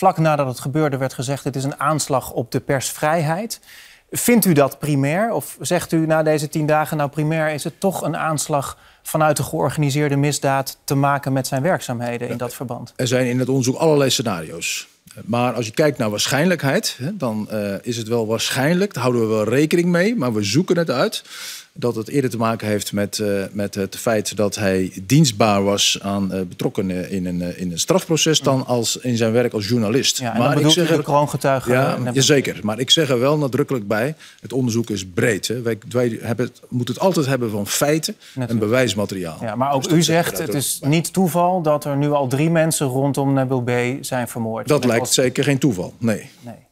vlak nadat het gebeurde werd gezegd... het is een aanslag op de persvrijheid. Vindt u dat primair? Of zegt u na deze tien dagen, nou primair is het toch een aanslag vanuit de georganiseerde misdaad te maken met zijn werkzaamheden in dat verband? Er zijn in het onderzoek allerlei scenario's. Maar als je kijkt naar waarschijnlijkheid, dan eh, is het wel waarschijnlijk, daar houden we wel rekening mee, maar we zoeken het uit dat het eerder te maken heeft met, eh, met het feit dat hij dienstbaar was aan eh, betrokkenen in een, eh, in een strafproces dan mm. als in zijn werk als journalist. Ja, maar ik zeg er gewoon Ja, ja, zeker. Maar ik zeg er wel nadrukkelijk bij: het onderzoek is breed. Hè. Wij, hebben het, moeten het altijd hebben van feiten en bewijsmateriaal. Ja, maar ook dus u zegt: het is niet toeval dat er nu al drie mensen rondom Nabil B. zijn vermoord. Dat lijkt zeker geen toeval. Nee. nee.